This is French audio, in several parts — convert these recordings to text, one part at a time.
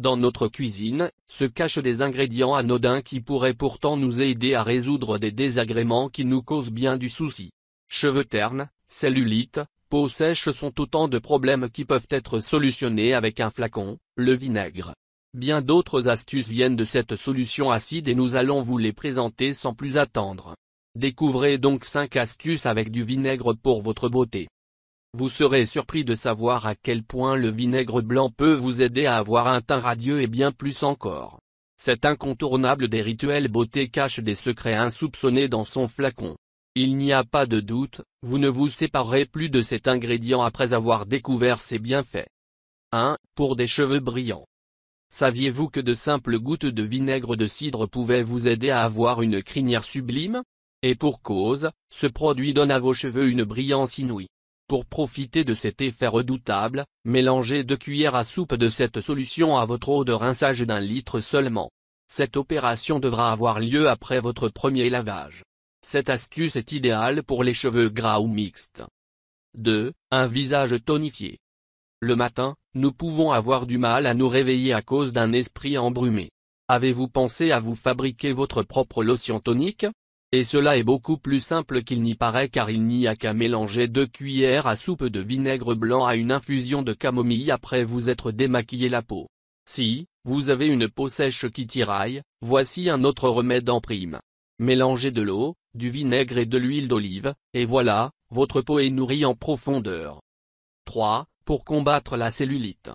Dans notre cuisine, se cachent des ingrédients anodins qui pourraient pourtant nous aider à résoudre des désagréments qui nous causent bien du souci. Cheveux ternes, cellulite, peau sèche sont autant de problèmes qui peuvent être solutionnés avec un flacon, le vinaigre. Bien d'autres astuces viennent de cette solution acide et nous allons vous les présenter sans plus attendre. Découvrez donc 5 astuces avec du vinaigre pour votre beauté. Vous serez surpris de savoir à quel point le vinaigre blanc peut vous aider à avoir un teint radieux et bien plus encore. Cet incontournable des rituels beauté cache des secrets insoupçonnés dans son flacon. Il n'y a pas de doute, vous ne vous séparerez plus de cet ingrédient après avoir découvert ses bienfaits. 1. Pour des cheveux brillants. Saviez-vous que de simples gouttes de vinaigre de cidre pouvaient vous aider à avoir une crinière sublime Et pour cause, ce produit donne à vos cheveux une brillance inouïe. Pour profiter de cet effet redoutable, mélangez deux cuillères à soupe de cette solution à votre eau de rinçage d'un litre seulement. Cette opération devra avoir lieu après votre premier lavage. Cette astuce est idéale pour les cheveux gras ou mixtes. 2. Un visage tonifié. Le matin, nous pouvons avoir du mal à nous réveiller à cause d'un esprit embrumé. Avez-vous pensé à vous fabriquer votre propre lotion tonique et cela est beaucoup plus simple qu'il n'y paraît car il n'y a qu'à mélanger deux cuillères à soupe de vinaigre blanc à une infusion de camomille après vous être démaquillé la peau. Si, vous avez une peau sèche qui tiraille, voici un autre remède en prime. Mélangez de l'eau, du vinaigre et de l'huile d'olive, et voilà, votre peau est nourrie en profondeur. 3. Pour combattre la cellulite.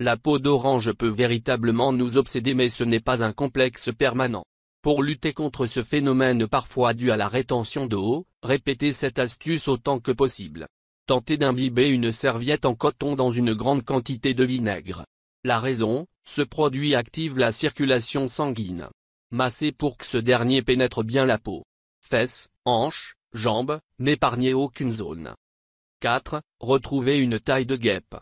La peau d'orange peut véritablement nous obséder mais ce n'est pas un complexe permanent. Pour lutter contre ce phénomène parfois dû à la rétention d'eau, répétez cette astuce autant que possible. Tentez d'imbiber une serviette en coton dans une grande quantité de vinaigre. La raison, ce produit active la circulation sanguine. Massez pour que ce dernier pénètre bien la peau. Fesses, hanches, jambes, n'épargnez aucune zone. 4. Retrouvez une taille de guêpe.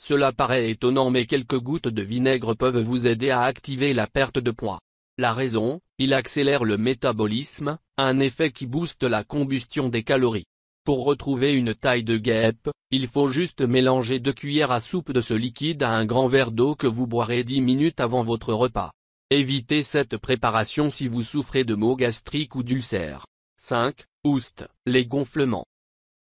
Cela paraît étonnant mais quelques gouttes de vinaigre peuvent vous aider à activer la perte de poids. La raison, il accélère le métabolisme, un effet qui booste la combustion des calories. Pour retrouver une taille de guêpe, il faut juste mélanger deux cuillères à soupe de ce liquide à un grand verre d'eau que vous boirez 10 minutes avant votre repas. Évitez cette préparation si vous souffrez de maux gastriques ou d'ulcères. 5. Oust, les gonflements.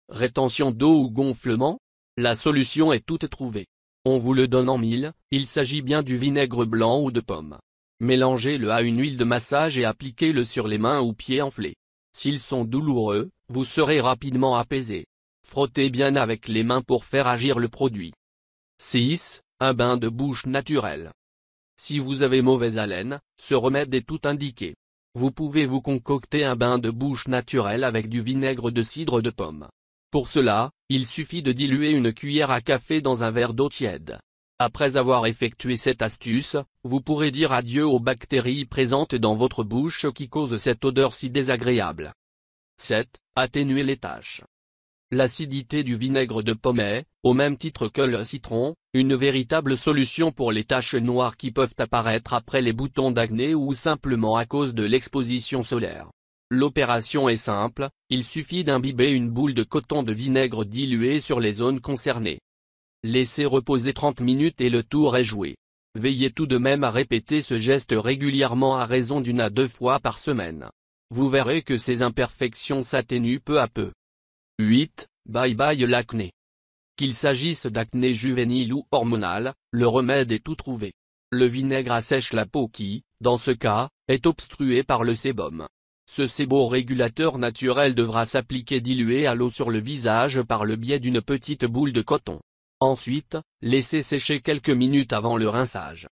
Rétention d'eau ou gonflement La solution est toute trouvée. On vous le donne en mille, il s'agit bien du vinaigre blanc ou de pommes. Mélangez-le à une huile de massage et appliquez-le sur les mains ou pieds enflés. S'ils sont douloureux, vous serez rapidement apaisé. Frottez bien avec les mains pour faire agir le produit. 6. Un bain de bouche naturel. Si vous avez mauvaise haleine, ce remède est tout indiqué. Vous pouvez vous concocter un bain de bouche naturel avec du vinaigre de cidre de pomme. Pour cela, il suffit de diluer une cuillère à café dans un verre d'eau tiède. Après avoir effectué cette astuce, vous pourrez dire adieu aux bactéries présentes dans votre bouche qui causent cette odeur si désagréable. 7. Atténuer les taches. L'acidité du vinaigre de pomme est, au même titre que le citron, une véritable solution pour les taches noires qui peuvent apparaître après les boutons d'acné ou simplement à cause de l'exposition solaire. L'opération est simple, il suffit d'imbiber une boule de coton de vinaigre dilué sur les zones concernées. Laissez reposer 30 minutes et le tour est joué. Veillez tout de même à répéter ce geste régulièrement à raison d'une à deux fois par semaine. Vous verrez que ces imperfections s'atténuent peu à peu. 8. Bye bye l'acné. Qu'il s'agisse d'acné juvénile ou hormonale, le remède est tout trouvé. Le vinaigre assèche la peau qui, dans ce cas, est obstruée par le sébum. Ce régulateur naturel devra s'appliquer dilué à l'eau sur le visage par le biais d'une petite boule de coton. Ensuite, laissez sécher quelques minutes avant le rinçage.